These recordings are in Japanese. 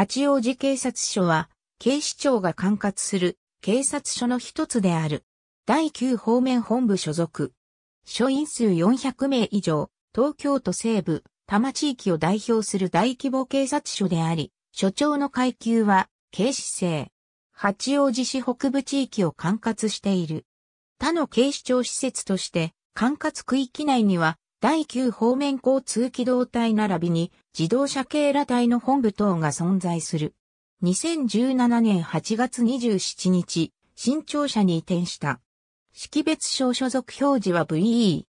八王子警察署は、警視庁が管轄する警察署の一つである。第9方面本部所属。署員数400名以上、東京都西部、多摩地域を代表する大規模警察署であり、署長の階級は、警視正。八王子市北部地域を管轄している。他の警視庁施設として、管轄区域内には、第9方面交通機動隊並びに自動車警ら隊の本部等が存在する。2017年8月27日、新庁舎に移転した。識別証所属表示は VE。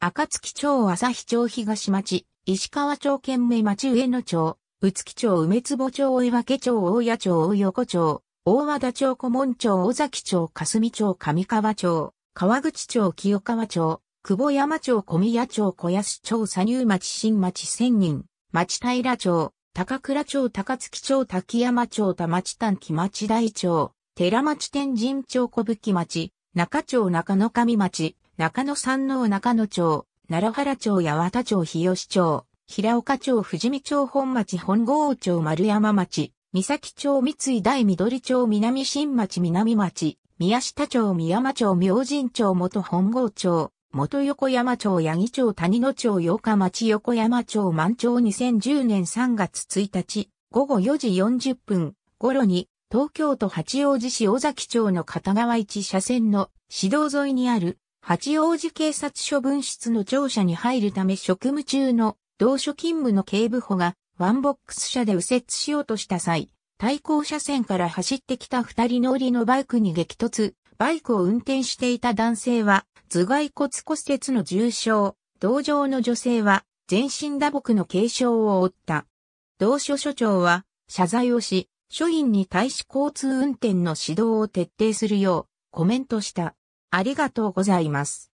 赤月町朝日町東町、石川町県名町上野町、宇月町梅坪町追分町大谷町大横町、大和田町古門町尾崎町霞町上川町、川口町清川町、久保山町小宮町小安町佐入町新町千人、町平町、高倉町高槻町滝山町田町丹木町大町、寺町天神町小吹町、中町中野上町、中野山王中野町、奈良原町八幡町日吉町、平岡町富士見町本町本郷町丸山町、三崎町三井大緑町南新町南町宮下町三山町明神町元本郷町、元横山町八木町谷野町八日町横山町満町2010年3月1日、午後4時40分頃に、東京都八王子市尾崎町の片側1車線の市道沿いにある八王子警察署分室の庁舎に入るため職務中の同所勤務の警部補がワンボックス車で右折しようとした際、対向車線から走ってきた二人乗りのバイクに激突、バイクを運転していた男性は頭蓋骨骨折の重傷、同乗の女性は全身打撲の軽傷を負った。同署署長は謝罪をし、署員に対し交通運転の指導を徹底するようコメントした。ありがとうございます。